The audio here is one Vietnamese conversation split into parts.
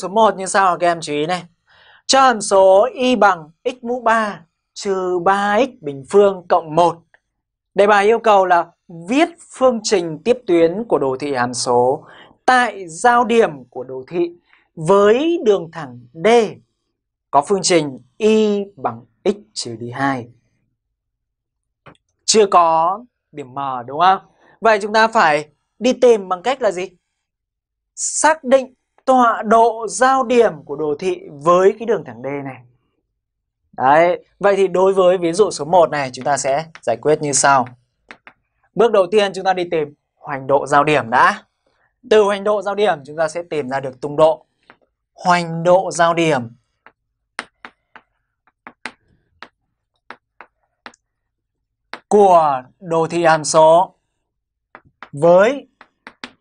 số 1 như sau các em chú ý này. Cho hàm số y bằng x mũ 3 trừ 3x bình phương cộng 1. Đề bài yêu cầu là viết phương trình tiếp tuyến của đồ thị hàm số tại giao điểm của đồ thị với đường thẳng D có phương trình y bằng x trừ đi 2. Chưa có điểm M đúng không? Vậy chúng ta phải đi tìm bằng cách là gì? Xác định tọa độ giao điểm của đồ thị với cái đường thẳng D này. Đấy, vậy thì đối với ví dụ số 1 này chúng ta sẽ giải quyết như sau. Bước đầu tiên chúng ta đi tìm hoành độ giao điểm đã. Từ hoành độ giao điểm chúng ta sẽ tìm ra được tung độ. Hoành độ giao điểm của đồ thị hàm số với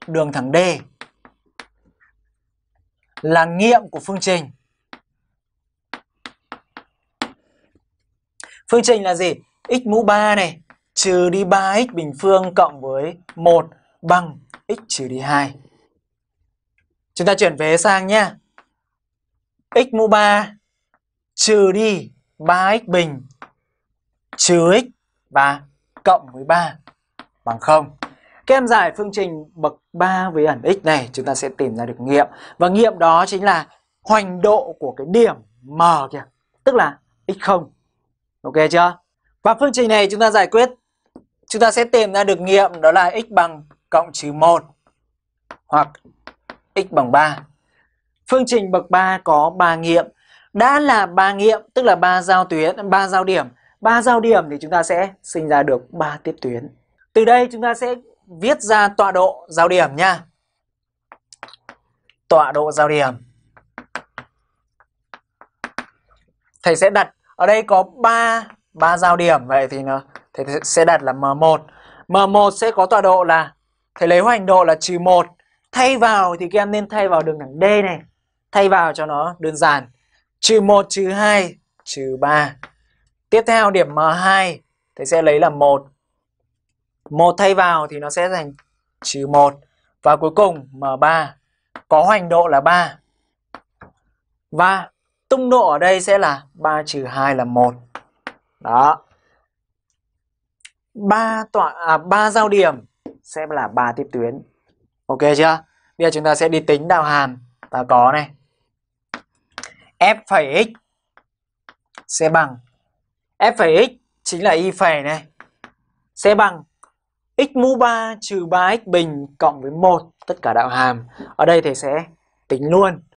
đường thẳng D là nghiệm của phương trình. Phương trình là gì? x mũ 3 này trừ đi 3x bình phương cộng với 1 bằng x trừ đi 2. Chúng ta chuyển về sang nhé. x mũ 3 trừ đi 3x bình trừ x và cộng với 3 bằng 0. Kem giải phương trình bậc 3 với ẩn x này chúng ta sẽ tìm ra được nghiệm. Và nghiệm đó chính là hoành độ của cái điểm m kìa, tức là x0. Ok chưa? Và phương trình này chúng ta giải quyết chúng ta sẽ tìm ra được nghiệm đó là x bằng cộng trừ 1 hoặc x bằng 3. Phương trình bậc 3 có 3 nghiệm. Đã là 3 nghiệm tức là 3 giao tuyến, 3 giao điểm. 3 giao điểm thì chúng ta sẽ sinh ra được 3 tiếp tuyến. Từ đây chúng ta sẽ viết ra tọa độ giao điểm nha. Tọa độ giao điểm. Thầy sẽ đặt ở đây có 3 ba giao điểm vậy thì nó thầy sẽ đặt là M1. M1 sẽ có tọa độ là thầy lấy hoành độ là trừ -1. Thay vào thì các em nên thay vào đường thẳng D này. Thay vào cho nó đơn giản. Trừ -1 trừ -2 trừ -3. Tiếp theo điểm M2 thầy sẽ lấy là 1 một thay vào thì nó sẽ thành trừ 1 và cuối cùng M3 có hoành độ là 3 và tung độ ở đây sẽ là 3 trừ 2 là 1 đó ba tọa à, 3 giao điểm sẽ là 3 tiếp tuyến ok chưa bây giờ chúng ta sẽ đi tính đạo hàm ta có này f phẩy x sẽ bằng f phẩy x chính là y phẩy này sẽ bằng x mũ 3 trừ 3x bình cộng với 1 tất cả đạo hàm. Ở đây thầy sẽ tính luôn.